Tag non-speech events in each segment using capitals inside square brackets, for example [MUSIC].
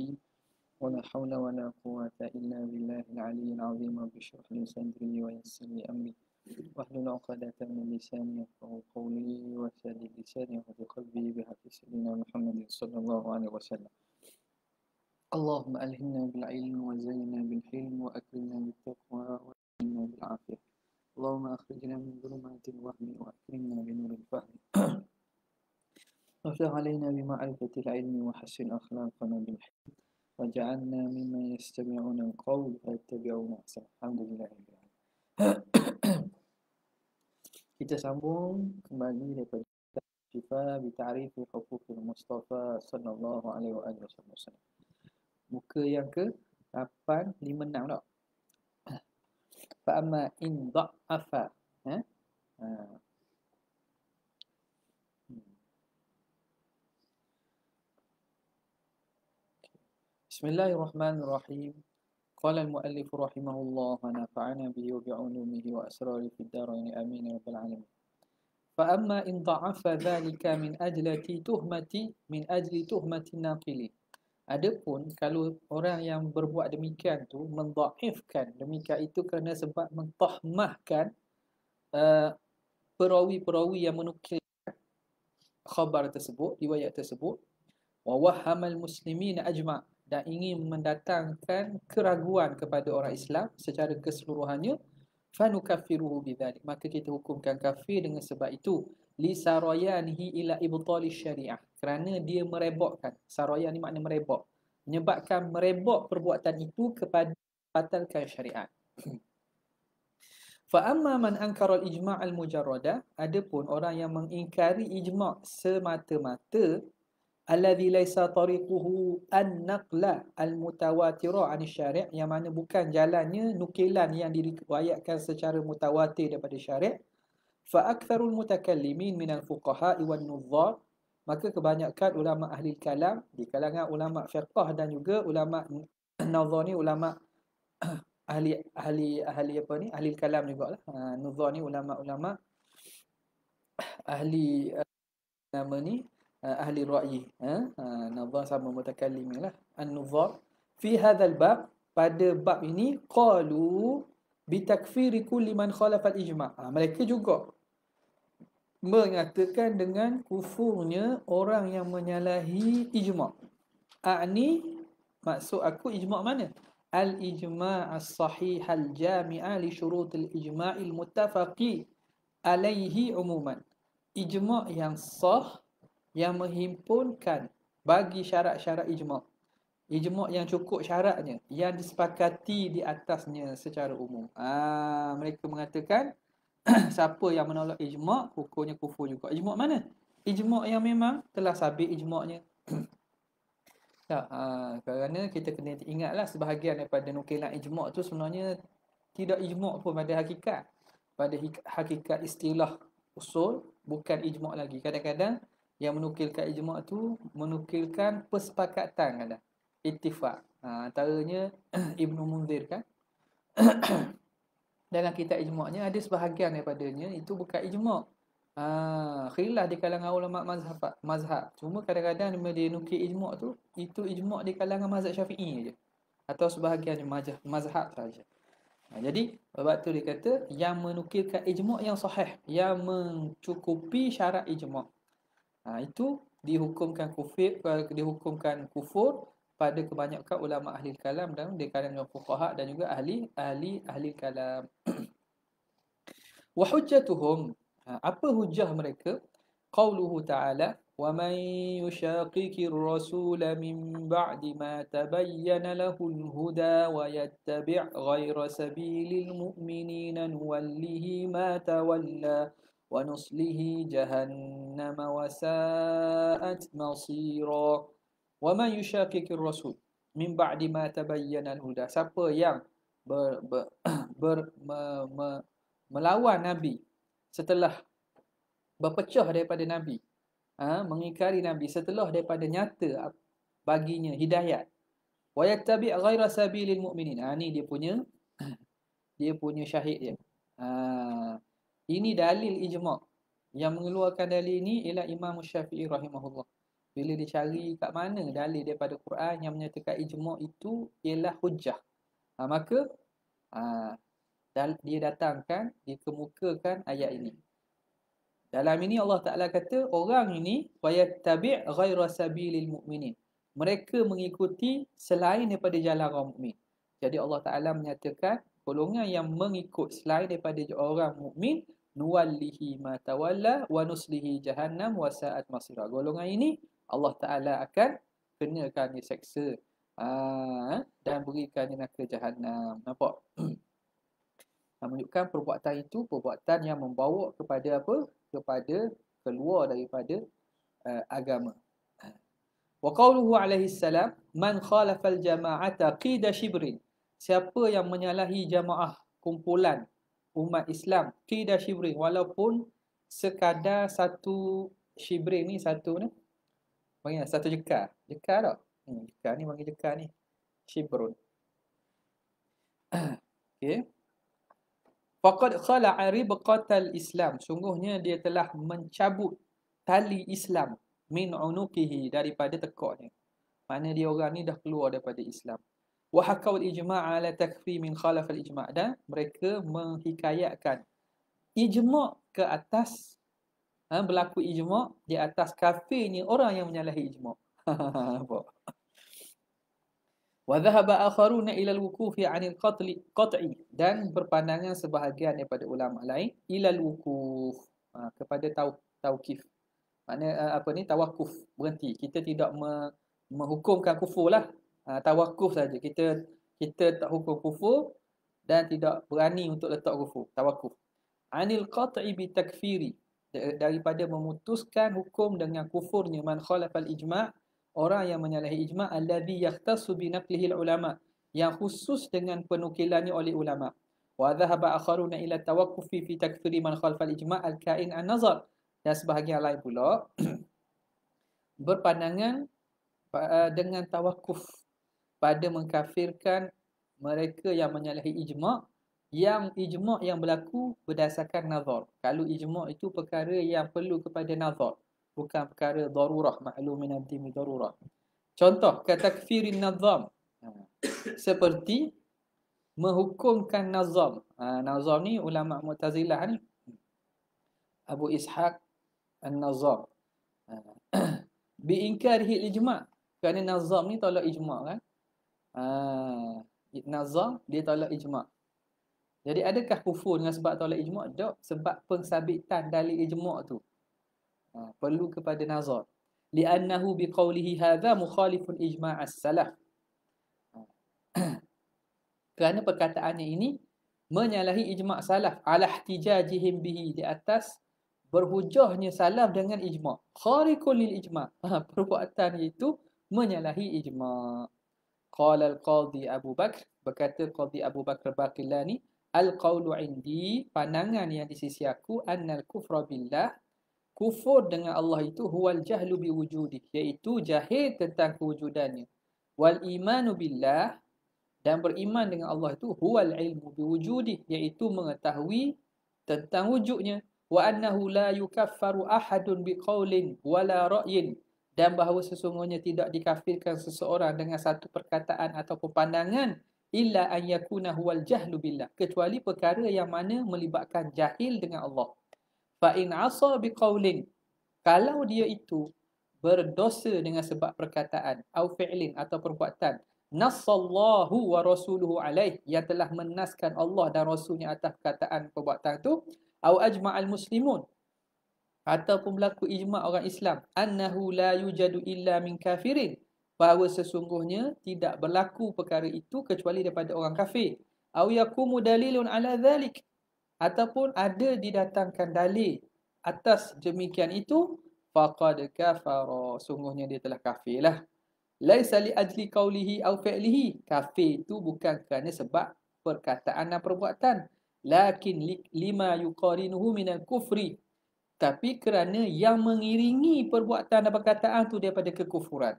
الحكيم ولا حول ولا قوة إلا بالله العلي العظيم رب اشرح لي صدري ويسر لي أمري واحلل عقدة من لساني يفقه قولي وسدد لساني وهد قلبي بحق سيدنا محمد صلى الله عليه وسلم اللهم ألهمنا بالعلم وزينا بالحلم وأكرمنا بالتقوى وأكرمنا بالعافية اللهم أخرجنا من ظلمات الوهم وأكرمنا بنور الفهم افتح علينا بمعرفة العلم وحسن أخلاقنا بالحكم وجعلنا مما يستمعون القول فيتبعون أحسن الحمد لله رب العالمين [CLEARS THROAT] Kita sambung kembali daripada Syifa bitarifi hukuk Mustafa sallallahu alaihi wa alihi wasallam. Muka yang ke 8 5 6 tak. Fa amma in da'afa, ha? Ha, بسم الله الرحمن الرحيم قال المؤلف رحمه الله ونفعنا به وبعلومه وأسراره في الدارين آمين رب العالمين فأما إن ضعف ذلك من أجل تهمة من أجل تهمة الناقل Adapun kalau orang yang berbuat demikian tu mendaifkan demikian itu kerana sebab mentahmahkan uh, perawi-perawi yang menukil khabar tersebut, riwayat tersebut wa wahamal muslimin ajma' dan ingin mendatangkan keraguan kepada orang Islam secara keseluruhannya fanukafiruhu bidzalik maka kita hukumkan kafir dengan sebab itu li sarayanhi ila ibtali syariah kerana dia merebokkan sarayan ni makna merebok menyebabkan merebok perbuatan itu kepada batalkan syariat [CLEARS THROAT] fa amma man ankara al ijma' al mujarrada adapun orang yang mengingkari ijma' semata-mata alladhi laisa tariquhu an-naqla al-mutawatir 'an syari' yang mana bukan jalannya nukilan yang diriwayatkan secara mutawatir daripada syari' fa aktsarul mutakallimin min al-fuqaha wa an-nuzzar maka kebanyakan ulama ahli kalam di kalangan ulama fiqh dan juga ulama [CLEARS THROAT] nazar ni ulama [CLEARS THROAT] ahli ahli ahli apa ni ahli kalam juga lah, ha, nazar ni ulama-ulama [CLEARS THROAT] ahli uh, nama ni Eh, ahli ra'yi eh? uh, nazar sama mutakallim lah an-nuzar fi hadzal bab pada bab ini qalu bi takfiri kulli man khalafa al-ijma uh, mereka juga mengatakan dengan kufurnya orang yang menyalahi ijma a'ni ha, maksud aku ijma mana al-ijma as-sahih al-jami'a li syurut al-ijma' al-muttafaqi alaihi umuman ijma' yang sah yang menghimpunkan bagi syarat-syarat ijma' ijma' yang cukup syaratnya yang disepakati di atasnya secara umum ah mereka mengatakan [CLEARS THROAT] siapa yang menolak ijma' hukumnya kufur juga ijma' mana ijma' yang memang telah sabit ijma'nya [CLEARS THROAT] tak ha, kerana kita kena ingatlah sebahagian daripada nukilan ijma' tu sebenarnya tidak ijma' pun pada hakikat pada hakikat istilah usul bukan ijma' lagi kadang-kadang yang menukilkan ijma' tu menukilkan persepakatan kata ittifaq ha, antaranya [CLEARS THROAT] Ibnu Munzir kan [CLEARS THROAT] dalam kitab ijma'nya ada sebahagian daripadanya itu bukan ijma' ha, khilaf di kalangan ulama mazhab mazhab cuma kadang-kadang dia, dia nukil ijma' tu itu ijma' di kalangan mazhab syafi'i je atau sebahagian mazhab mazhab saja ha, jadi bab tu dia kata yang menukilkan ijma' yang sahih yang mencukupi syarat ijma' Ha, itu dihukumkan kufir, eh, dihukumkan kufur pada kebanyakan ulama ahli kalam dan di kalangan fuqaha dan juga ahli ahli ahli kalam. [CLEARS THROAT] Wa hujjatuhum ha, apa hujah mereka? Qauluhu ta'ala wa man yushaqiqi ar-rasul min ba'di ma tabayyana lahu al-huda wa yattabi' ghayra sabilil mu'minina nuwallihi ma tawalla ونصله جهنم وساءت مصيرا ومن يشاكك الرسول من بعد ما تبين الهدى siapa yang ber, ber, [COUGHS] ber me, me, melawan nabi setelah berpecah daripada nabi ha, mengikari nabi setelah daripada nyata baginya hidayat wa yattabi ghaira sabilil mu'minin ha, ni dia punya [COUGHS] dia punya syahid dia ha, ini dalil ijma' yang mengeluarkan dalil ini ialah Imam Syafi'i rahimahullah. Bila dia cari kat mana dalil daripada Quran yang menyatakan ijma' itu ialah hujah. Ha, maka ha, dia datangkan, dia kemukakan ayat ini. Dalam ini Allah Taala kata orang ini wayattabi' ghaira sabilil mu'minin. Mereka mengikuti selain daripada jalan orang mukmin. Jadi Allah Taala menyatakan golongan yang mengikut selain daripada orang mukmin nuwallihi ma tawalla wa nuslihi jahannam wa sa'at masira. Golongan ini Allah Taala akan kenakan dia seksa. Ha, dan berikan dia neraka jahannam. Nampak? [CLEARS THROAT] menunjukkan perbuatan itu perbuatan yang membawa kepada apa? kepada keluar daripada uh, agama. Wa qawluhu alaihi salam man khalafal jama'ata qida shibrin. Siapa yang menyalahi jamaah kumpulan umat Islam tidak syibring walaupun sekadar satu syibring ni satu ni panggil satu jekar jekar tak hmm, jekar ni panggil jekar ni syibrun [CLEARS THROAT] okey faqad khala'a ribqatal islam sungguhnya dia telah mencabut tali Islam min unuqihi daripada tekoknya mana dia orang ni dah keluar daripada Islam wahakaul ijma' ala takfi min khalaf al ijma' dan mereka menghikayatkan ijma' ke atas ha, berlaku ijma' di atas kafirnya orang yang menyalahi ijma' [LAUGHS] wa dhahaba akharuna ila al-wuquf 'ani al-qatl qat'i dan berpandangan sebahagian daripada ulama lain ila al-wuquf ha, kepada tau tauqif makna apa ni tawakuf berhenti kita tidak me- menghukumkan kufur lah Ah, tawakuf saja. Kita kita tak hukum kufur dan tidak berani untuk letak kufur, tawakuf. Anil qat'i bi takfiri daripada memutuskan hukum dengan kufurnya man khalaf al ijma' orang yang menyalahi ijma' alladhi yahtasu bi naqlihi ulama yang khusus dengan penukilannya oleh ulama. Wa dhahaba akharuna ila tawakkufi fi takfiri man khalaf al ijma' al-ka'in an-nazar dan sebahagian lain pula [CLEARS THROAT] berpandangan ah, dengan tawakuf pada mengkafirkan mereka yang menyalahi ijma' yang ijma' yang berlaku berdasarkan nazar. Kalau ijma' itu perkara yang perlu kepada nazar. Bukan perkara darurah, maklumin antimi darurah. Contoh, kata kafirin nazam. Ha. Seperti menghukumkan nazam. Ha, nazam ni ulama' mutazilah ni. Abu Ishaq al-Nazam. Ha. [CLEARS THROAT] Biingkar hil ijma' kerana nazam ni tolak ijma' kan. Ah, nazar dia tolak ijma'. Jadi adakah kufur dengan sebab tolak ijma'? dok? sebab pensabitan dalil ijma' tu. Ha, perlu kepada nazar. Li'annahu biqawlihi hadha mukhalifun ijma' as-salaf. Ah, [CLEARS THROAT] kerana perkataannya ini menyalahi ijma' salaf ala ihtijajihim bihi di atas berhujahnya salaf dengan ijma' kharikun lil ijma' ah, [LAUGHS] perbuatan itu menyalahi ijma' Qala al-Qadhi Abu Bakr berkata Qadhi Abu Bakr Baqilani al-qawlu indi pandangan yang di sisi aku annal kufra billah kufur dengan Allah itu huwal jahlu bi wujudi iaitu jahil tentang kewujudannya wal imanu billah dan beriman dengan Allah itu huwal ilmu bi wujudi iaitu mengetahui tentang wujudnya wa annahu la yukaffaru ahadun bi qawlin wala ra'yin dan bahawa sesungguhnya tidak dikafirkan seseorang dengan satu perkataan atau pandangan illa an yakuna huwal jahlu billah kecuali perkara yang mana melibatkan jahil dengan Allah fa in asa biqaulin kalau dia itu berdosa dengan sebab perkataan au fi'lin atau perbuatan nasallahu wa rasuluhu alaih yang telah menaskan Allah dan rasulnya atas perkataan perbuatan itu au ajma'al muslimun ataupun berlaku ijma' orang Islam annahu la yujadu illa min kafirin bahawa sesungguhnya tidak berlaku perkara itu kecuali daripada orang kafir aw yakumu dalilun ala zalik, ataupun ada didatangkan dalil atas demikian itu faqad kafara sungguhnya dia telah kafirlah laisa li ajli qawlihi aw fi'lihi kafir itu bukan kerana sebab perkataan dan perbuatan lakin lima yuqarinuhu minal kufri tapi kerana yang mengiringi perbuatan dan perkataan tu daripada kekufuran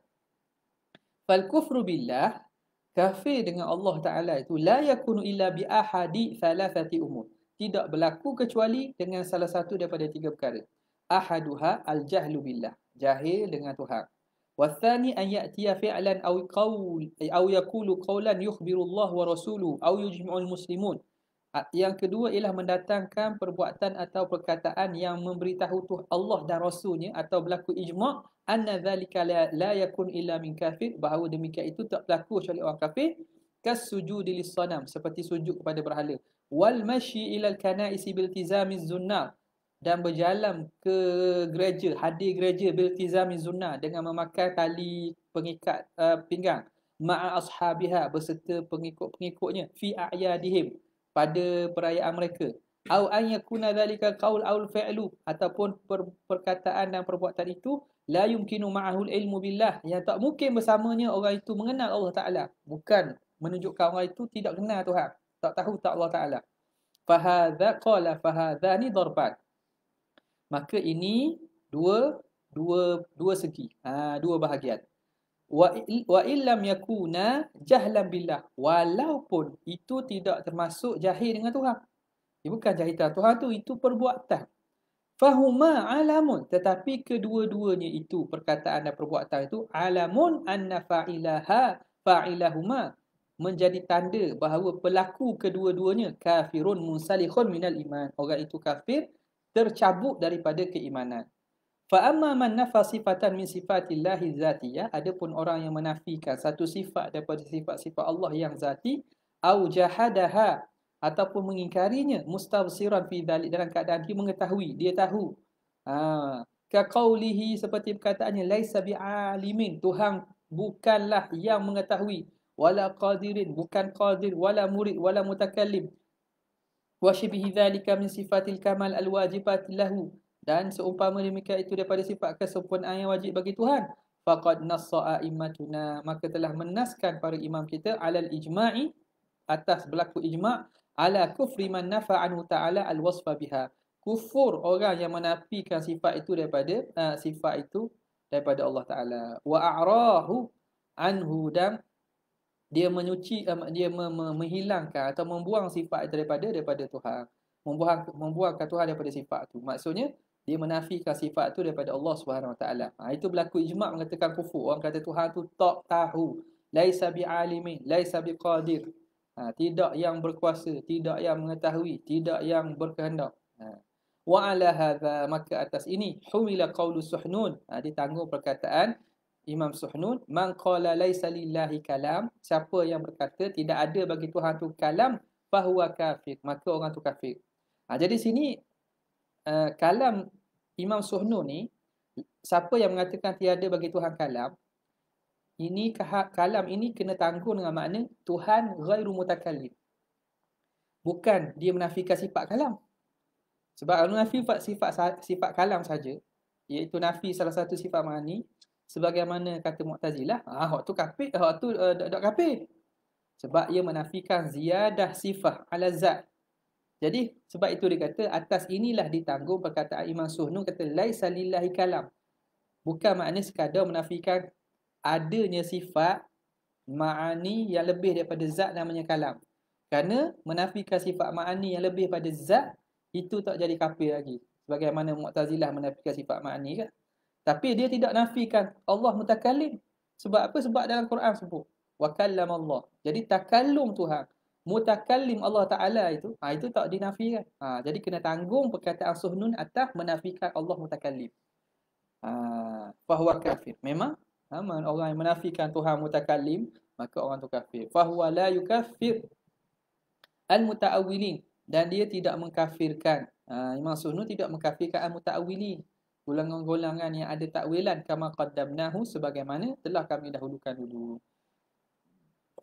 fal kufru billah kafir dengan Allah taala itu la yakunu illa bi ahadi thalathati umur tidak berlaku kecuali dengan salah satu daripada tiga perkara ahaduha al jahlu billah jahil dengan tuhan wasani an ya'tiya fi'lan aw qawl aw yaqulu qawlan yukhbiru Allah wa rasuluhu aw yujma'u al muslimun yang kedua ialah mendatangkan perbuatan atau perkataan yang memberitahu tuh Allah dan Rasulnya atau berlaku ijma' anna dhalika la, la yakun illa min kafir bahawa demikian itu tak berlaku kecuali orang kafir kas sujudi lisanam seperti sujud kepada berhala wal mashyi ila al kanaisi bil tizami zunnah dan berjalan ke gereja hadir gereja bil tizami zunnah dengan memakai tali pengikat uh, pinggang ma'a ashabiha berserta pengikut-pengikutnya fi a'yadihim pada perayaan mereka au an yakuna dhalika qaul au fi'lu ataupun per, perkataan dan perbuatan itu la yumkinu ma'ahu ilmu billah yang tak mungkin bersamanya orang itu mengenal Allah Taala bukan menunjukkan orang itu tidak kenal Tuhan tak tahu tak Allah Taala fahadha qala fahadha ni darbat maka ini dua dua dua segi ha, dua bahagian wa wa illam yakuna jahlan billah walaupun itu tidak termasuk jahil dengan Tuhan. Ini bukan jahil dengan Tuhan tu itu perbuatan. Fahuma alamun tetapi kedua-duanya itu perkataan dan perbuatan itu alamun anna fa'ilaha fa'ilahuma menjadi tanda bahawa pelaku kedua-duanya kafirun munsalikhun minal iman orang itu kafir tercabut daripada keimanan Fa amma man nafa sifatan min sifatillahi zati ya adapun orang yang menafikan satu sifat daripada sifat-sifat Allah yang zati au jahadaha ataupun mengingkarinya mustabsiran fi dalil dalam keadaan dia mengetahui dia tahu ha ka qawlihi seperti perkataannya laisa bi alimin tuhan bukanlah yang mengetahui wala qadirin bukan qadir wala murid wala mutakallim wa shibhi dhalika min sifatil kamal al wajibat lahu dan seumpama demikian itu daripada sifat kesempurnaan yang wajib bagi Tuhan faqad nassa imatuna maka telah menaskan para imam kita alal ijma'i atas berlaku ijma' ala kufri man nafa'anhu ta'ala al-wasfa biha kufur orang yang menafikan sifat itu daripada uh, sifat itu daripada Allah Taala wa a'rahu anhu dan dia menyuci uh, dia me- me- menghilangkan atau membuang sifat daripada daripada Tuhan membuang membuangkan Tuhan daripada sifat itu maksudnya dia menafikan sifat tu daripada Allah Subhanahu Wa Taala. Ha, itu berlaku ijma' mengatakan kufur. Orang kata Tuhan tu tak tahu. Laisa alimi, laisa biqadir. Ha, tidak yang berkuasa, tidak yang mengetahui, tidak yang berkehendak. Ha. Wa ala hadha maka atas ini humila qaulu suhnun. Ha, ditanggung perkataan Imam Suhnun, man qala laisa lillahi kalam, siapa yang berkata tidak ada bagi Tuhan tu kalam, fahuwa kafir. Maka orang tu kafir. Ha, jadi sini Uh, kalam Imam Suhnu ni, siapa yang mengatakan tiada bagi Tuhan kalam, ini kalam ini kena tanggung dengan makna Tuhan ghairu mutakallim. Bukan dia menafikan sifat kalam. Sebab kalau nafi sifat, sifat sifat kalam saja, iaitu nafi salah satu sifat mani, sebagaimana kata Mu'tazilah, ah, waktu kafir, waktu uh, eh, dak kafir. Sebab ia menafikan ziyadah sifat ala zat jadi sebab itu dia kata atas inilah ditanggung perkataan Imam Suhnu kata laisa lillahi kalam. Bukan maknanya sekadar menafikan adanya sifat ma'ani yang lebih daripada zat namanya kalam. Kerana menafikan sifat ma'ani yang lebih daripada zat itu tak jadi kafir lagi. Sebagaimana Mu'tazilah menafikan sifat ma'ani kan. Tapi dia tidak nafikan Allah mutakallim. Sebab apa? Sebab dalam Quran sebut. Wa kallam Allah. Jadi takallum Tuhan mutakallim Allah Taala itu ha itu tak dinafikan. Ha jadi kena tanggung perkataan suhnun atas menafikan Allah mutakallim. Ha bahwa kafir. Memang ha orang yang menafikan Tuhan mutakallim maka orang itu kafir. Fahuwa la yukaffir al-mutaawwilin dan dia tidak mengkafirkan. Ha Imam Suhnun tidak mengkafirkan al-mutaawwilin. Golongan-golongan yang ada takwilan kama qaddamnahu sebagaimana telah kami dahulukan dulu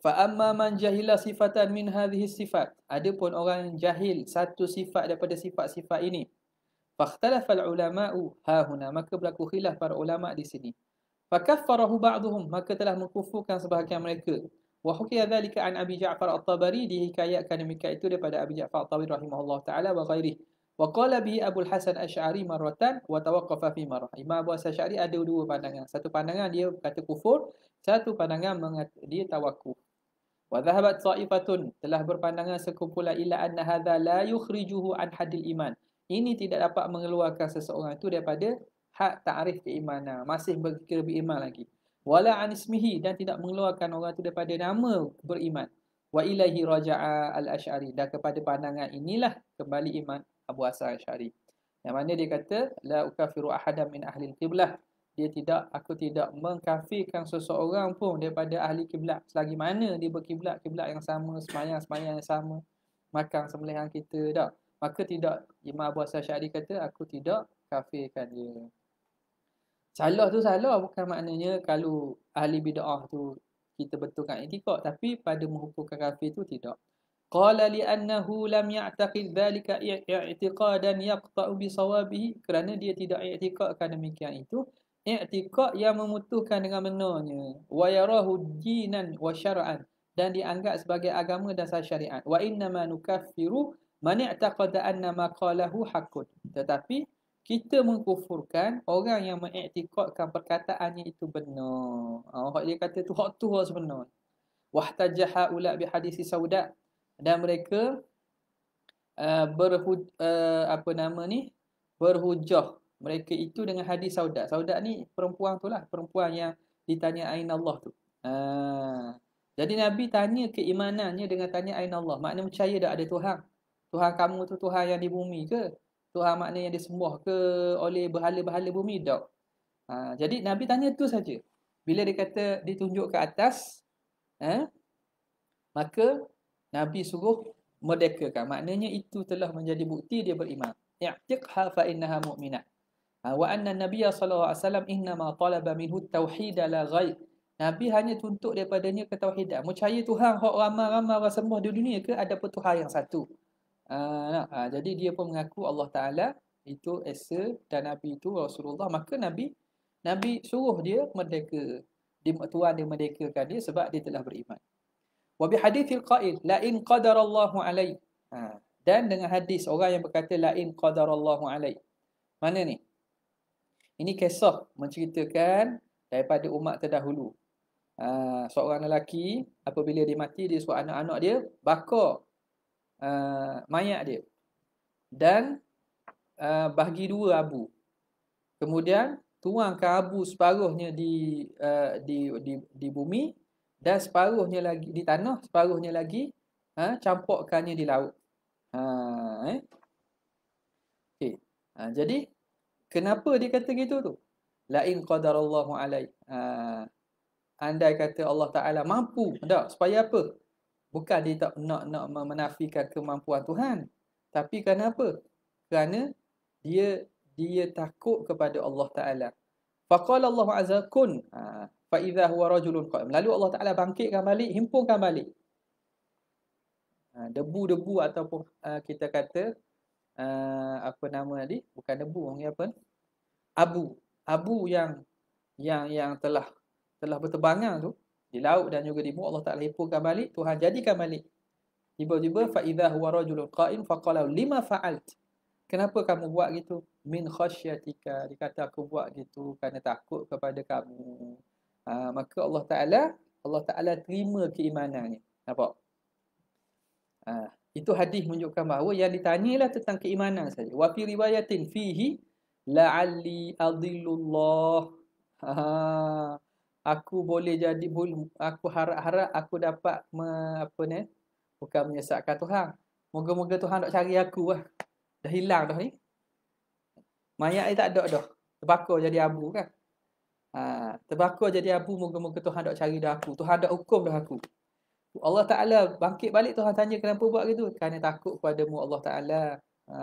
fa amma man jahila sifatan min hadhihi sifat ada pun orang yang jahil satu sifat daripada sifat-sifat ini fakhtalafa ulama'u ha huna maka berlaku khilaf para ulama di sini fakaffarahu ba'dhum maka telah mengkufurkan sebahagian mereka wa hukiya dhalika an abi ja'far at-tabari dihikayatkan demikian itu daripada abi ja'far at-tabari rahimahullah taala wa ghairihi wa qala bihi abu al-hasan asy'ari marratan wa tawaqqafa fi marrah imam abu asy'ari ada dua pandangan satu pandangan dia kata kufur satu pandangan dia tawakkuf Wa dhahabat ta'ifatun telah berpandangan sekumpulan ila anna hadha la yukhrijuhu an hadil iman. Ini tidak dapat mengeluarkan seseorang itu daripada hak ta'rif keimanan. Masih berkira beriman lagi. Wala an ismihi dan tidak mengeluarkan orang itu daripada nama beriman. Wa ilahi raja'a al-ash'ari. Dan kepada pandangan inilah kembali iman Abu Asa al-Ash'ari. Yang mana dia kata, La ukafiru ahadam min ahli qiblah dia tidak aku tidak mengkafirkan seseorang pun daripada ahli kiblat selagi mana dia berkiblat kiblat yang sama sembahyang sembahyang yang sama makan sembelihan kita dak maka tidak Imam Abu Hasan Syari kata aku tidak kafirkan dia salah tu salah bukan maknanya kalau ahli bidah tu kita betulkan itikad tapi pada menghukumkan kafir tu tidak qala li annahu lam ya'taqid dhalika i'tiqadan yaqta'u bi sawabihi kerana dia tidak i'tiqadkan demikian itu i'tiqad yang memutuhkan dengan benarnya wa yarahu dinan wa syar'an dan dianggap sebagai agama dasar syariat wa inna ma nukaffiru man i'taqada anna ma qalahu haqqun tetapi kita mengkufurkan orang yang mengiktikadkan perkataannya itu benar. Oh, dia kata tu hak tu sebenar. Wahtajaha ula bi hadis sauda dan mereka uh, berhu, uh, apa nama ni? berhujah mereka itu dengan hadis saudat. Saudat ni perempuan tu lah. Perempuan yang ditanya Ain Allah tu. Ha. Jadi Nabi tanya keimanannya dengan tanya Ain Allah. Maknanya percaya dah ada Tuhan. Tuhan kamu tu Tuhan yang di bumi ke? Tuhan maknanya yang disembuh ke oleh berhala-berhala bumi? Tak. Ha. Jadi Nabi tanya tu saja. Bila dia kata ditunjuk ke atas, eh, maka Nabi suruh merdekakan. Maknanya itu telah menjadi bukti dia beriman. Ya'tiqha fa'innaha mu'minat. Ha, wa anna nabiyya sallallahu alaihi wasallam innama talaba minhu tauhid la ghaib Nabi hanya tuntut daripadanya ketauhidan. Mencari Tuhan, hak ramai-ramai orang sembah di dunia ke ada pun yang satu. Uh, uh, jadi dia pun mengaku Allah Ta'ala itu Esa dan Nabi itu Rasulullah. Maka Nabi Nabi suruh dia merdeka. Dia, Tuhan dia merdekakan dia sebab dia telah beriman. Wabi hadithil qail, la'in qadarallahu alaih. Uh, dan dengan hadis orang yang berkata la in qadar Allahu alaih. Mana ni? Ini kisah menceritakan daripada umat terdahulu. Ha, seorang lelaki apabila dia mati dia suruh anak-anak dia bakar uh, mayat dia dan uh, bagi dua abu. Kemudian tuangkan abu separuhnya di, uh, di di di bumi dan separuhnya lagi di tanah, separuhnya lagi ha, campurkannya di laut. Ha, eh? okay. ha, jadi Kenapa dia kata gitu tu? Lain qadarallahu alai. Uh, andai kata Allah Ta'ala mampu. Tak, supaya apa? Bukan dia tak nak, nak menafikan kemampuan Tuhan. Tapi kenapa? Kerana dia dia takut kepada Allah Ta'ala. Faqala Allah Azza kun. Uh, ah, Fa'idha huwa rajulun qa'im. Lalu Allah Ta'ala bangkitkan balik, himpunkan balik. Uh, debu-debu ataupun uh, kita kata uh, apa nama tadi bukan debu ni apa abu abu yang yang yang telah telah berterbangan tu di laut dan juga di bumi Allah Taala hipurkan balik Tuhan jadikan balik tiba-tiba fa idza huwa rajulun qa'im faqala lima fa'alt kenapa kamu buat gitu min khasyatika dikata aku buat gitu kerana takut kepada kamu uh, maka Allah Taala Allah Taala terima keimanannya nampak uh, itu hadis menunjukkan bahawa yang ditanyalah tentang keimanan saja. Wa fi riwayatin fihi la'alli adillullah. Ha, aku boleh jadi boleh aku harap-harap aku dapat me, apa ni? Bukan menyesatkan Tuhan. Moga-moga Tuhan nak cari aku lah. Dah hilang dah ni. Mayat ni tak ada dah. Terbakar jadi abu kan. Ha, terbakar jadi abu moga-moga Tuhan nak cari dah aku. Tuhan nak hukum dah aku. Allah Ta'ala bangkit balik Tuhan tanya kenapa buat gitu kerana takut kepadamu Allah Ta'ala ha,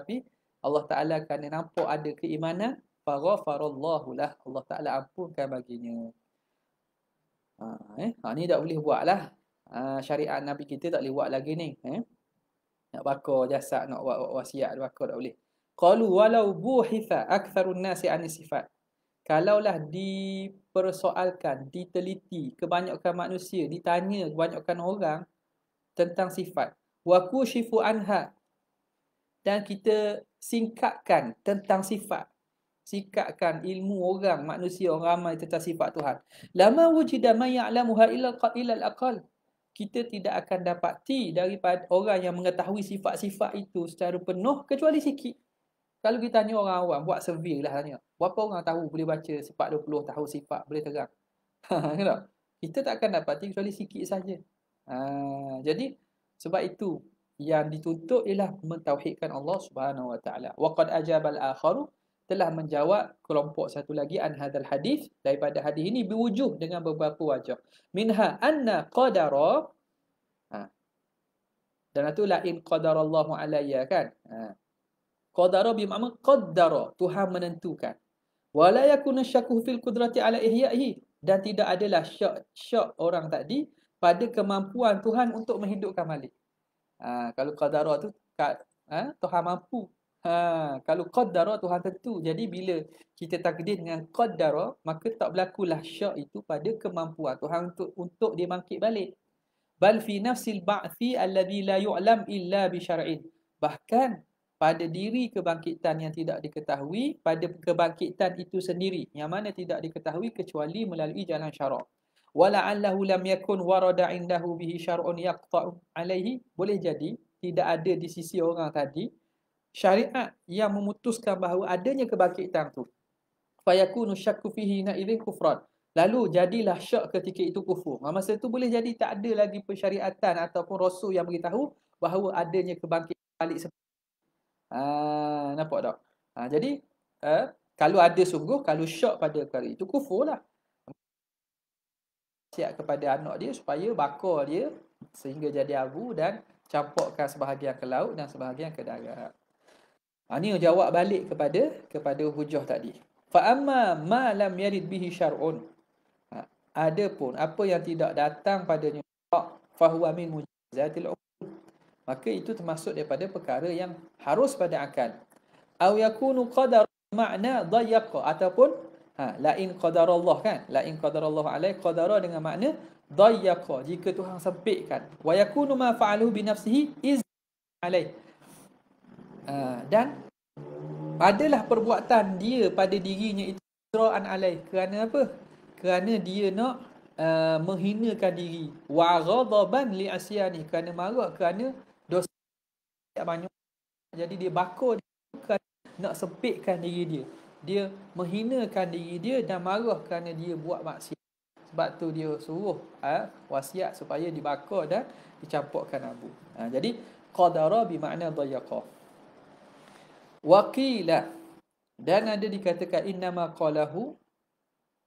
tapi Allah Ta'ala kerana nampak ada keimanan faghafarallahu lah Allah Ta'ala ampunkan baginya ha, eh? ha, ni tak boleh buat lah ha, syariat Nabi kita tak boleh buat lagi ni eh? nak bakar jasad nak buat wasiat bakar tak boleh Qalu walau buhitha aktharun nasi anisifat. Kalaulah dipersoalkan, diteliti kebanyakan manusia, ditanya kebanyakan orang tentang sifat. Waku syifu anha. Dan kita singkatkan tentang sifat. Singkatkan ilmu orang, manusia, orang ramai tentang sifat Tuhan. Lama wujida man ya'lamuha illa al-aqal. Kita tidak akan dapati daripada orang yang mengetahui sifat-sifat itu secara penuh kecuali sikit. Kalau kita tanya orang awam, buat survey lah tanya. Berapa orang tahu boleh baca sifat 20, tahu sifat, boleh terang. [LAUGHS] Kan kita tak akan dapat kecuali sikit saja. Ha, jadi sebab itu yang dituntut ialah mentauhidkan Allah Subhanahu Wa Taala. Waqad ajabal akharu telah menjawab kelompok satu lagi an hadal hadis daripada hadis ini berwujud dengan beberapa wajah. Minha anna qadara ha. Dan itulah in qadarallahu alayya kan. Ha. Qadara bermakna qaddara, Tuhan menentukan. Wala yakunu syaku fil qudrati ala ihya'i dan tidak adalah syak syak orang tadi pada kemampuan Tuhan untuk menghidupkan balik. Ha, kalau qadara tu kat ha, Tuhan mampu. Ha, kalau qaddara Tuhan tentu. Jadi bila kita takdir dengan qaddara maka tak berlakulah syak itu pada kemampuan Tuhan untuk untuk dia bangkit balik. Bal fi nafsil ba'thi alladhi la yu'lam illa bi syar'in. Bahkan pada diri kebangkitan yang tidak diketahui pada kebangkitan itu sendiri yang mana tidak diketahui kecuali melalui jalan syarak wala'allahu lam yakun warada indahu bihi syar'un yaqta'u alaihi boleh jadi tidak ada di sisi orang tadi syariat yang memutuskan bahawa adanya kebangkitan tu fayakunu syakku fihi na ilaihi kufran lalu jadilah syak ketika itu kufur masa itu boleh jadi tak ada lagi persyariatan ataupun rasul yang beritahu bahawa adanya kebangkitan balik seperti Ha, nampak tak? Ha, jadi, ha, kalau ada sungguh, kalau syak pada kari, itu, kufur lah. Siap kepada anak dia supaya bakar dia sehingga jadi abu dan campurkan sebahagian ke laut dan sebahagian ke darat. Ha, ini jawab balik kepada kepada hujah tadi. Fa'amma malam lam yarid bihi syar'un. ada pun apa yang tidak datang padanya. Fahuwa min mujizatil umum maka itu termasuk daripada perkara yang harus pada akal aw yakunu qadar makna dayaq ataupun ha la in qadarallah kan la in qadarallah alai qadara dengan makna dayaq jika tuhan sempitkan wa yakunu ma fa'aluhu bi nafsihi iz alai ha, dan adalah perbuatan dia pada dirinya itu an alai kerana apa kerana dia nak uh, menghinakan diri wa ghadaban li asyani kerana marah kerana tak banyak. Jadi dia bakar dia bukan nak sempitkan diri dia. Dia menghinakan diri dia dan marah kerana dia buat maksiat. Sebab tu dia suruh ha, wasiat supaya dibakar dan dicampurkan abu. Ha, jadi qadara bermakna dayaqah. Waqila dan ada dikatakan innama qalahu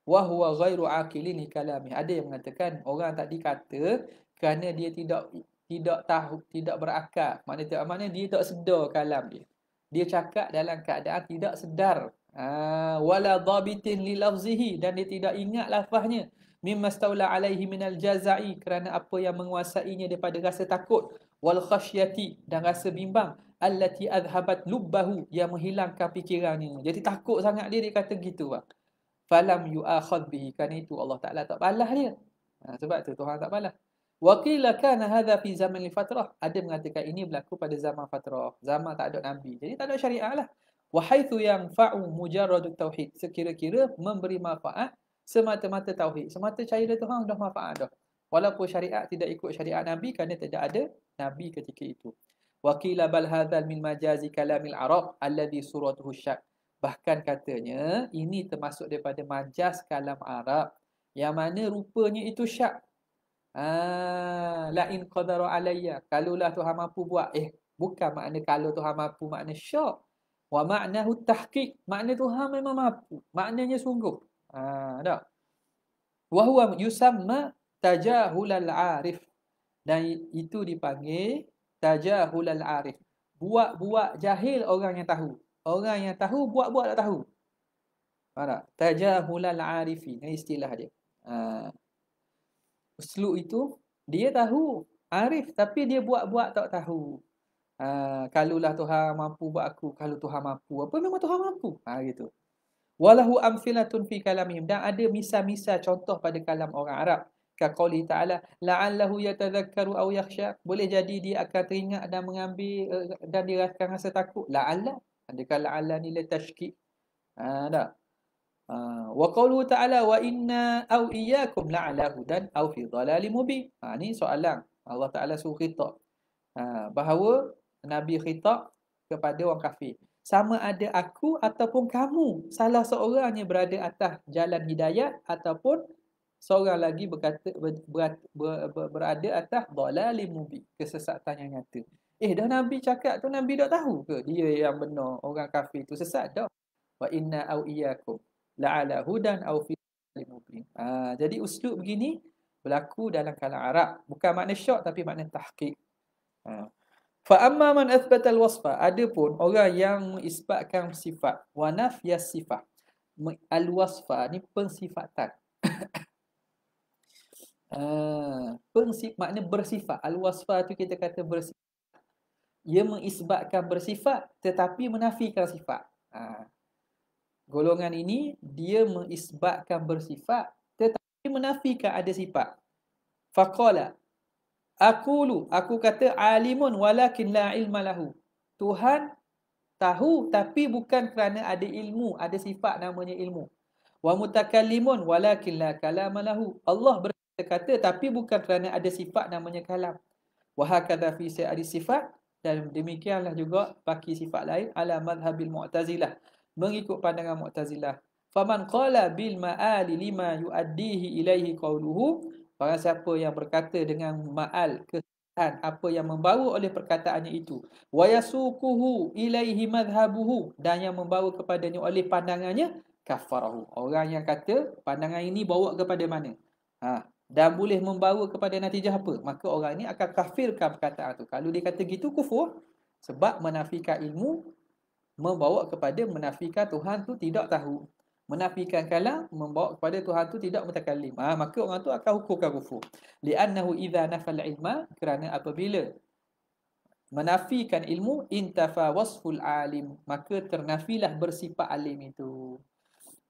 wa huwa ghairu aqilin kalami. Ada yang mengatakan orang tadi kata kerana dia tidak tidak tahu, tidak berakal. Maknanya tidak amannya dia tak sedar kalam dia. Dia cakap dalam keadaan tidak sedar. Ah wala dhabitin li lafzihi dan dia tidak ingat lafaznya. Mim mastaula alaihi al jazai kerana apa yang menguasainya daripada rasa takut wal khasyati dan rasa bimbang allati adhabat lubbahu yang menghilangkan fikirannya. Jadi takut sangat dia dia kata gitu bang. Falam yu'akhad bihi kan itu Allah Taala tak balas dia. Ha, sebab tu Tuhan tak balas. Waqila kana hadha fi zaman al-fatrah. Ada mengatakan ini berlaku pada zaman fatrah. Zaman tak ada Nabi. Jadi tak ada syariah lah. Wa haithu yang fa'u mujarradu tauhid. Sekira-kira memberi manfaat semata-mata tauhid. Semata cahaya Tuhan dah manfaat dah. Walaupun syariat tidak ikut syariat Nabi kerana tidak ada Nabi ketika itu. Waqila bal hadhal min majazi kalamil Arab alladhi suratuhu syak. Bahkan katanya ini termasuk daripada majaz kalam Arab yang mana rupanya itu syak Ah, la in qadara alayya kalaulah Tuhan mampu buat eh bukan makna kalau Tuhan mampu makna syak wa ma'nahu tahqiq makna Tuhan memang mampu maknanya sungguh ha ah, dak wa huwa yusamma tajahulal arif dan itu dipanggil tajahulal arif buat-buat jahil orang yang tahu orang yang tahu buat-buat tak tahu Faham tak? Tajahulal arifi. Ini istilah dia. Ha uslu itu dia tahu arif tapi dia buat-buat tak tahu uh, kalulah Tuhan mampu buat aku kalau Tuhan mampu apa memang Tuhan mampu ha gitu walahu amfilatun fi kalamihim dan ada misa-misa contoh pada kalam orang Arab kaqouli ta'ala la'allahu yatadhakkaru aw yakhsha boleh jadi dia akan teringat dan mengambil eh, dan dia akan rasa takut la'alla adakah la'alla ni la tashkik ha dah Ah, wa qawlu ta'ala wa inna aw iyyakum la'ala hudan aw fi dhalalim mubin. Ha ni soalan Allah Taala suruh khitab. Ha, bahawa Nabi khitab kepada orang kafir. Sama ada aku ataupun kamu salah seorangnya berada atas jalan hidayah, ataupun seorang lagi berkata ber, ber, ber, ber, berada atas dhalalim mubin, kesesatan yang nyata. Eh dah Nabi cakap tu Nabi dah tahu ke dia yang benar orang kafir tu sesat dah. Wa inna au iyyakum la'ala hudan aw fi mubin. Ha, jadi uslub begini berlaku dalam kalangan Arab. Bukan makna syok tapi makna tahqiq. Ha. Fa amma man athbata al-wasfa adapun orang yang mengisbatkan sifat wa nafya sifat. Al-wasfa ni pensifatan. Uh, [COUGHS] ha, pengsif, makna bersifat Al-wasfa tu kita kata bersifat Ia mengisbatkan bersifat Tetapi menafikan sifat uh, golongan ini dia mengisbatkan bersifat tetapi menafikan ada sifat. Faqala aqulu aku kata alimun walakin la ilma lahu. Tuhan tahu tapi bukan kerana ada ilmu, ada sifat namanya ilmu. Wa mutakallimun walakin la kalam lahu. Allah berkata tapi bukan kerana ada sifat namanya kalam. Wa hakadha fi sa'ir sifat dan demikianlah juga baki sifat lain ala madhhabil mu'tazilah mengikut pandangan Mu'tazilah. Faman qala bil ma'ali lima yu'addihi ilaihi qawluhu. Barang siapa yang berkata dengan ma'al kesalahan apa yang membawa oleh perkataannya itu. Wa yasukuhu ilaihi madhabuhu. Dan yang membawa kepadanya oleh pandangannya kafarahu. Orang yang kata pandangan ini bawa kepada mana? Ha. Dan boleh membawa kepada natijah apa? Maka orang ini akan kafirkan perkataan itu. Kalau dia kata gitu kufur. Sebab menafikan ilmu membawa kepada menafikan Tuhan tu tidak tahu. Menafikan kalam membawa kepada Tuhan tu tidak mutakallim. Ah ha, maka orang tu akan hukumkan kufur. Li'annahu idza nafal ilma kerana apabila menafikan ilmu intafa wasful alim maka ternafilah bersifat alim itu.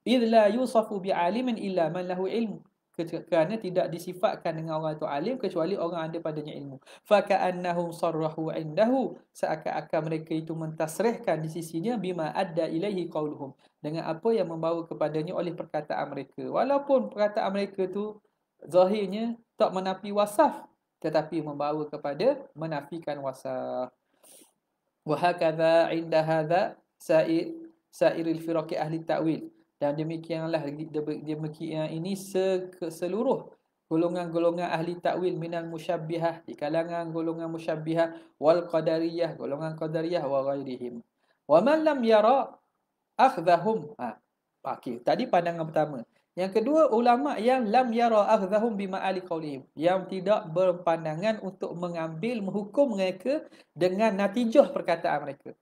Idza yusafu bi'alimin illa man lahu ilm kerana tidak disifatkan dengan orang itu alim kecuali orang ada padanya ilmu faka'annahum sarrahu indahu seakan-akan mereka itu mentasrihkan di sisinya bima adda ilaihi qauluhum dengan apa yang membawa kepadanya oleh perkataan mereka walaupun perkataan mereka itu zahirnya tak menafi wasaf tetapi membawa kepada menafikan wasaf wa hakadha inda hadha sa'ir sa'iril firaqi ahli ta'wil dan demikianlah demikian ini seluruh golongan-golongan ahli takwil minal musyabbihah di kalangan golongan musyabbihah wal qadariyah golongan qadariyah wa ghairihim wa man lam yara akhdahum ha okay. tadi pandangan pertama yang kedua ulama yang lam yara akhdahum bima ali qaulihim yang tidak berpandangan untuk mengambil menghukum mereka dengan natijah perkataan mereka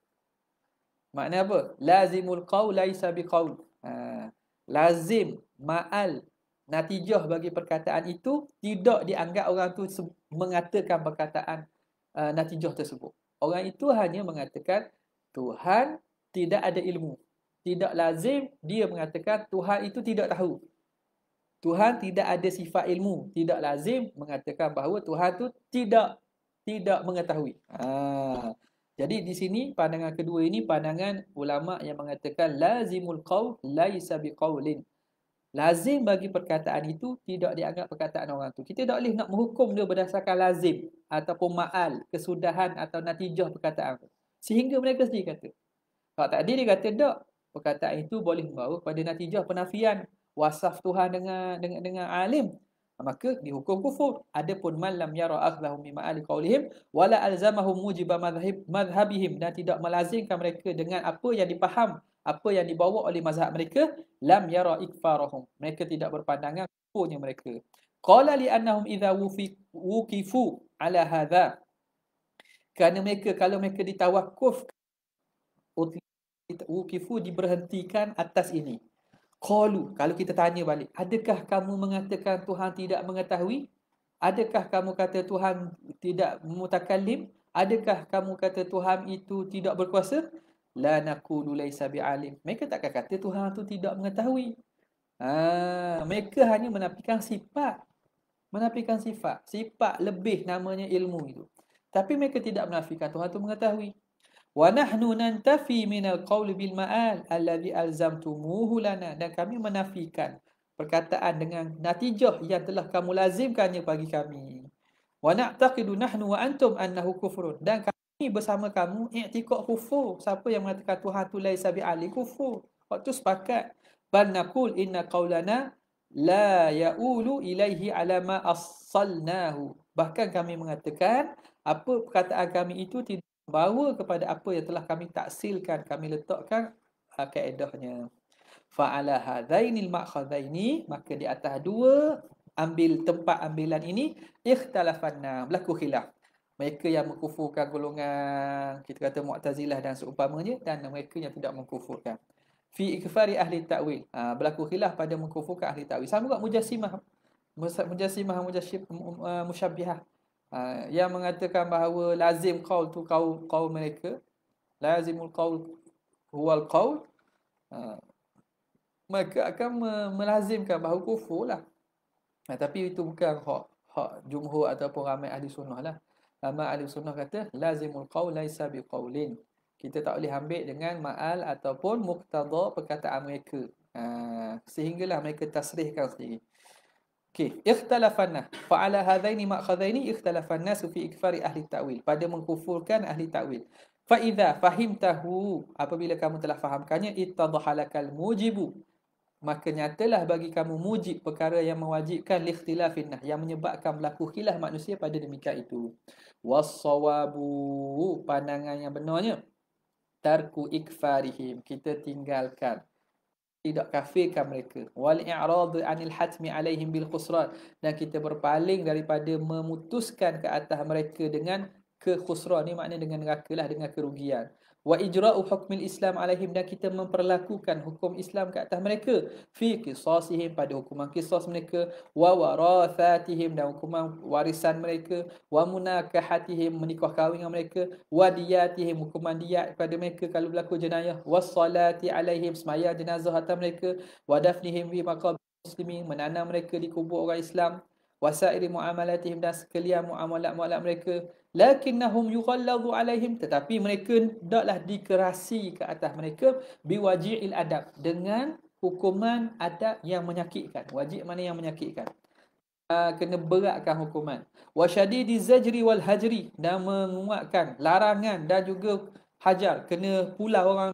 makna apa lazimul qaul laisa biqaul Ha, lazim ma'al natijah bagi perkataan itu tidak dianggap orang tu mengatakan perkataan uh, natijah tersebut orang itu hanya mengatakan Tuhan tidak ada ilmu tidak lazim dia mengatakan Tuhan itu tidak tahu Tuhan tidak ada sifat ilmu tidak lazim mengatakan bahawa Tuhan itu tidak tidak mengetahui ah jadi di sini pandangan kedua ini pandangan ulama yang mengatakan lazimul qaul laisa biqaulin. Lazim bagi perkataan itu tidak dianggap perkataan orang tu. Kita tak boleh nak menghukum dia berdasarkan lazim ataupun ma'al, kesudahan atau natijah perkataan tu. Sehingga mereka sendiri kata. Kalau tadi dia kata tak, perkataan itu boleh membawa kepada natijah penafian wasaf Tuhan dengan dengan, dengan alim maka dihukum kufur adapun man lam yara akhdahum mimma ali qaulihim wala alzamahum mujiba madhhabihim dan tidak melazimkan mereka dengan apa yang dipaham apa yang dibawa oleh mazhab mereka lam yara ikfarahum mereka tidak berpandangan kufurnya mereka qala li annahum idza wukifu ala hadha kerana mereka kalau mereka ditawakuf wukifu diberhentikan atas ini Qalu, kalau kita tanya balik, adakah kamu mengatakan Tuhan tidak mengetahui? Adakah kamu kata Tuhan tidak mutakallim? Adakah kamu kata Tuhan itu tidak berkuasa? La naqulu laysa bi'alim. Mereka tak kata Tuhan itu tidak mengetahui. Ha, mereka hanya menafikan sifat. Menafikan sifat. Sifat lebih namanya ilmu itu. Tapi mereka tidak menafikan Tuhan itu mengetahui wa nahnu nantafi min al-qawli bil ma'al alladhi alzamtumuhu lana dan kami menafikan perkataan dengan natijah yang telah kamu lazimkannya bagi kami wa na'taqidu nahnu wa antum annahu kufrun dan kami bersama kamu i'tiqad kufur siapa yang mengatakan tuhan tu laisa bi ali kufur waktu sepakat bal naqul inna qawlana la ya'ulu ilaihi ala ma asalnahu bahkan kami mengatakan apa perkataan kami itu tidak bawa kepada apa yang telah kami taksilkan, kami letakkan uh, kaedahnya. Fa'ala hadainil ma'khadaini, maka di atas dua ambil tempat ambilan ini, ikhtalafanna, berlaku khilaf. Mereka yang mengkufurkan golongan, kita kata Mu'tazilah dan seumpamanya, dan mereka yang tidak mengkufurkan. Fi ikhfari ahli takwil. ha, berlaku khilaf pada mengkufurkan ahli takwil. Sama juga mujasimah, mujasimah, mujasimah, mujasimah, mujasimah, Ha, yang mengatakan bahawa lazim qaul tu qaul qaul mereka lazimul qaul huwal qaul ha, mereka akan melazimkan bahawa kufur lah ha, tapi itu bukan hak hak jumhur ataupun ramai ahli sunnah lah ramai ahli sunnah kata lazimul qaul laisa biqaulin kita tak boleh ambil dengan ma'al ataupun muktadha perkataan mereka sehinggalah mereka tasrihkan sendiri Okay, ikhtilafan. ikhtalafanna fa'ala hadaini ma'khadaini ikhtalafanna fi ikfari ahli ta'wil pada mengkufurkan ahli ta'wil. Fa'idha fahimtahu apabila kamu telah fahamkannya ittadhahalakal mujibu maka nyatalah bagi kamu mujib perkara yang mewajibkan likhtilafinnah yang menyebabkan berlaku khilaf manusia pada demikian itu. Wassawabu pandangan yang benarnya tarku ikfarihim kita tinggalkan tidak kafirkan mereka wal i'radu anil hatmi alaihim bil khusran dan kita berpaling daripada memutuskan ke atas mereka dengan kekhusran ni maknanya dengan neraka lah, dengan kerugian wa ijra'u hukmil islam alaihim dan kita memperlakukan hukum Islam ke atas mereka fi qisasihim pada hukuman qisas mereka wa warathatihim dan hukuman warisan mereka wa munakahatihim menikah kahwin dengan mereka wa diyatihim hukuman diat kepada mereka kalau berlaku jenayah wa salati alaihim semaya jenazah atas mereka wa dafnihim fi maqab muslimin menanam mereka di kubur orang Islam wa sa'iri muamalatihim dan sekalian muamalat-muamalat mereka lakinnahum yughalladhu alaihim tetapi mereka hendaklah dikerasi ke atas mereka biwaji'il adab dengan hukuman adab yang menyakitkan wajib mana yang menyakitkan uh, kena beratkan hukuman wasyadidi zajri wal hajri dan menguatkan larangan dan juga hajar kena pula orang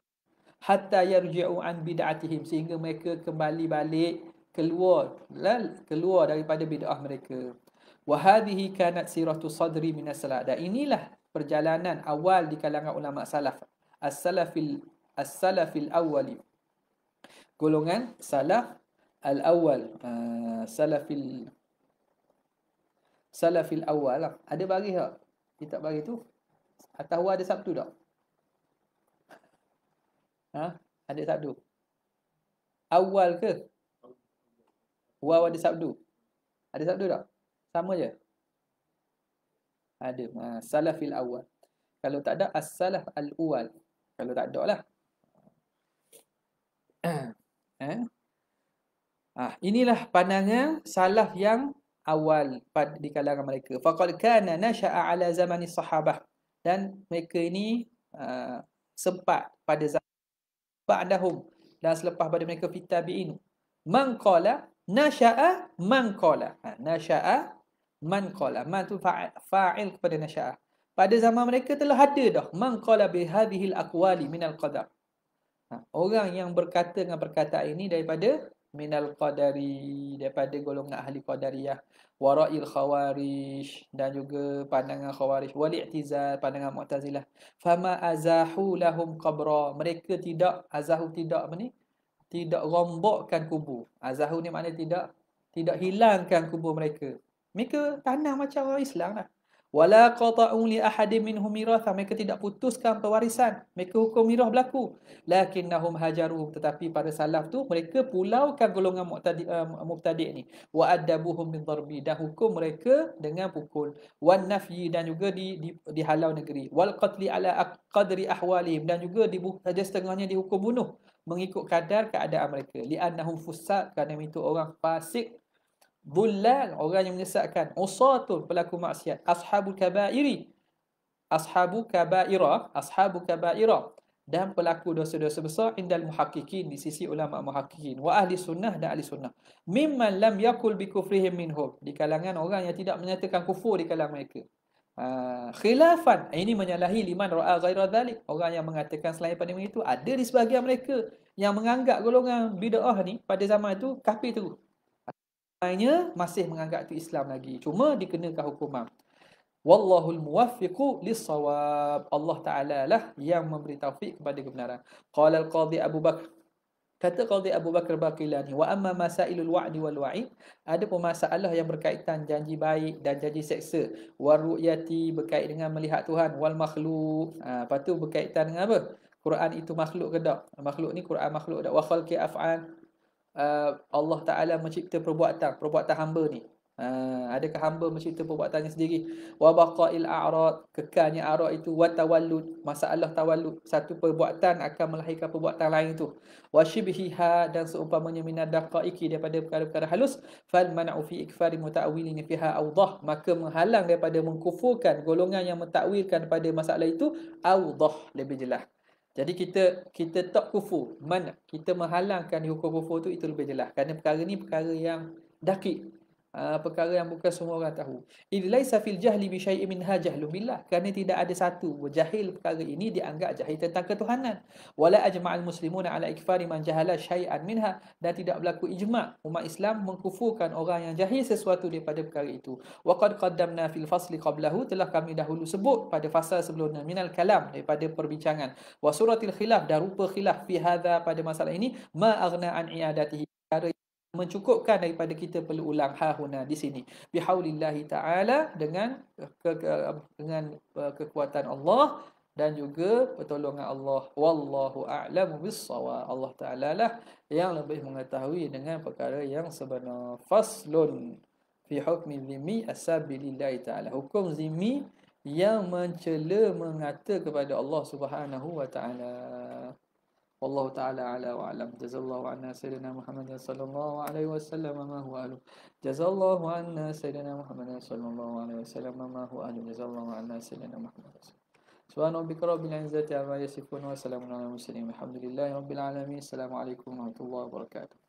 hatta yarji'u an bid'atihim sehingga mereka kembali balik keluar keluar daripada bid'ah mereka Wahadihi kanat siratu sadri minas salaf. Dan inilah perjalanan awal di kalangan ulama salaf. As-salafil as-salafil awwali. Golongan salaf al-awwal. Uh, salafil awal. Lah. Ada bagi tak? Dia bagi tu. Atau ada sabtu tak? Ha? Ada sabtu? Awal ke? Wah ada sabtu? Ada sabtu tak? Sama je. Ada. Ha, salafil awal. Kalau tak ada, as-salaf al-uwal. Kalau tak ada lah. [CLEARS THROAT] eh? Ah, inilah pandangan salaf yang awal di kalangan mereka. Faqad kana nasha'a ala zamani sahabah. Dan mereka ini uh, sempat pada zaman ba'dahum dan selepas pada mereka fitabiin. Mangkola nasha'a mangkola. Ha, nasha'a man qala man tu fa'il fa'il kepada nasyaah pada zaman mereka telah ada dah man qala bi hadhil aqwali min al qadar ha, orang yang berkata dengan perkataan ini daripada min al qadari daripada golongan ahli qadariyah wara'il khawarij dan juga pandangan khawarij wal i'tizal pandangan mu'tazilah fama azahu lahum qabra mereka tidak azahu tidak apa ni tidak rombokkan kubur azahu ni makna tidak tidak hilangkan kubur mereka mereka tanah macam orang Islam lah. Wala qata'u li ahadin minhum miratha. Mereka tidak putuskan pewarisan. Mereka hukum mirah berlaku. Lakinnahum hajaru. Tetapi pada salaf tu, mereka pulaukan golongan muqtadi, uh, muqtadi ni. Wa adabuhum min darbi. Dan hukum mereka dengan pukul. Wa nafyi. Dan juga di, di, dihalau negeri. Wal qatli ala qadri ahwalim. Dan juga di, ada setengahnya dihukum bunuh. Mengikut kadar keadaan mereka. Li'annahum fusad. Kerana itu orang fasik. Dhullal, orang yang menyesatkan. Usatul, pelaku maksiat. Ashabul kabairi. Ashabu kabaira. Ashabu kabaira. Dan pelaku dosa-dosa besar indal muhakkikin di sisi ulama muhakkikin. Wa ahli sunnah dan ahli sunnah. Mimman lam yakul bi kufrihim minhum. Di kalangan orang yang tidak menyatakan kufur di kalangan mereka. Uh, khilafan. Eh, ini menyalahi liman ra'a ghaira dhalik. Orang yang mengatakan selain pada itu. Ada di sebahagian mereka yang menganggap golongan bid'ah ni pada zaman itu kafir teruk lainnya masih menganggap itu Islam lagi. Cuma dikenakan hukuman. Wallahu al-muwaffiqu lis-sawab. Allah Taala lah yang memberi taufik kepada kebenaran. Qala al-qadhi Abu Bakar Kata Qadhi Abu Bakar Baqilani, wa amma masailul wa'ni wal wa'id, ada permasalahan yang berkaitan janji baik dan janji seksa, waru'yati berkait dengan melihat Tuhan wal makhluk. Ha, lepas tu berkaitan dengan apa? Quran itu makhluk ke tak? Makhluk ni Quran makhluk dak? Wa khalqi af'al, Ah, Allah Taala mencipta perbuatan perbuatan hamba ni. Ha, adakah hamba mencipta perbuatannya sendiri? Wa baqa'il a'rad, kekalnya a'rad itu wa tawallud, masalah tawallud, satu perbuatan akan melahirkan perbuatan lain tu. Wa dan seumpamanya min iki daripada perkara-perkara halus, fal man'u fi ikfari muta'awilin fiha awdah, maka menghalang daripada mengkufurkan golongan yang mentakwilkan pada masalah itu awdah lebih jelas. Jadi kita kita tak kufur. Mana? Kita menghalangkan hukum kufur tu itu lebih jelas. Kerana perkara ni perkara yang dakik. Ah, perkara yang bukan semua orang tahu. Idlai safil jahli bi syai'in min hajahlu billah. Kerana tidak ada satu jahil perkara ini dianggap jahil tentang ketuhanan. Wala ajma'al muslimuna ala ikfari man jahala syai'an minha dan tidak berlaku ijma' umat Islam mengkufurkan orang yang jahil sesuatu daripada perkara itu. Wa qad qaddamna fil fasli qablahu telah kami dahulu sebut pada fasal sebelumnya minal kalam daripada perbincangan. Wa suratil khilaf dan rupa khilaf fi hadha pada masalah ini ma aghna an iadatihi mencukupkan daripada kita perlu ulang hahuna di sini bihaulillahi taala dengan ke, ke, dengan uh, kekuatan Allah dan juga pertolongan Allah wallahu a'lamu bissawab Allah taala lah yang lebih mengetahui dengan perkara yang sebenar faslun fi hukmi zimmi asabilillahi taala hukum zimmi yang mencela mengata kepada Allah subhanahu wa taala والله تعالى على وعلم جزا الله عنا سيدنا محمد صلى الله عليه وسلم ما هو أهله جزا الله عنا سيدنا محمد صلى الله عليه وسلم ما هو أهله جزا الله عنا سيدنا محمد سبحان ربك رب العزة عما يصفون وسلام على المرسلين الحمد لله رب العالمين السلام عليكم ورحمة الله وبركاته